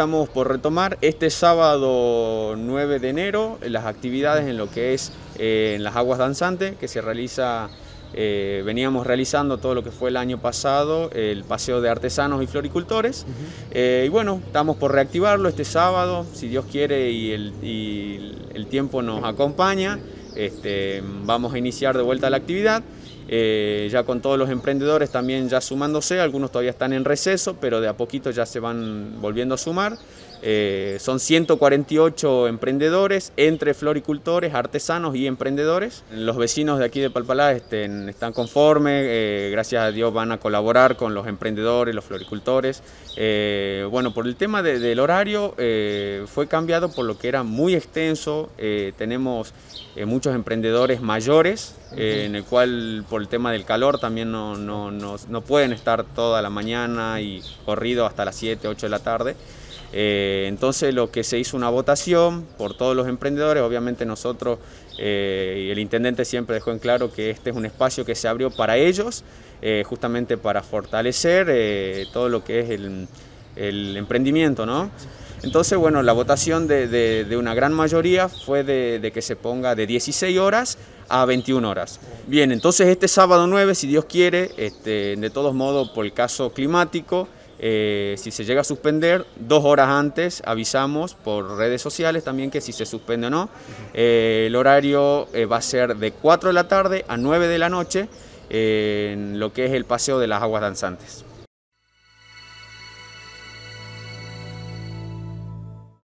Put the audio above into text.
estamos por retomar este sábado 9 de enero las actividades en lo que es eh, en las aguas danzantes que se realiza eh, veníamos realizando todo lo que fue el año pasado, el paseo de artesanos y floricultores. Eh, y bueno, estamos por reactivarlo este sábado, si Dios quiere y el, tiempo nos acompaña, este, vamos a iniciar de vuelta la actividad. Eh, ya con todos los emprendedores también ya sumándose, algunos todavía están en receso, pero de a poquito ya se van volviendo a sumar. Eh, son 148 emprendedores entre floricultores, artesanos y emprendedores. Los vecinos de aquí de Palpalá estén, están conformes, eh, gracias a Dios van a colaborar con los emprendedores, los floricultores. bueno, por el tema del horario fue cambiado por lo que era muy extenso. tenemos muchos emprendedores mayores, en el cual el tema del calor también no, pueden estar toda la mañana y corrido hasta las 7, 8 de la tarde. Eh, entonces lo que se hizo una votación por todos los emprendedores, obviamente nosotros eh, y el intendente siempre dejó en claro que este es un espacio que se abrió para ellos, eh, justamente para fortalecer todo lo que es el, emprendimiento, ¿no? Entonces, bueno, la votación de, una gran mayoría fue de, de que se ponga de 16 horas a 21 horas. Bien, entonces este sábado 9, si Dios quiere, este, de todos modos por el caso climático, eh, si se llega a suspender, dos horas antes avisamos por redes sociales también que si se suspende o no. Eh, el horario eh, va a ser de 4 de la tarde a 9 de la noche en lo que es el paseo de las aguas danzantes.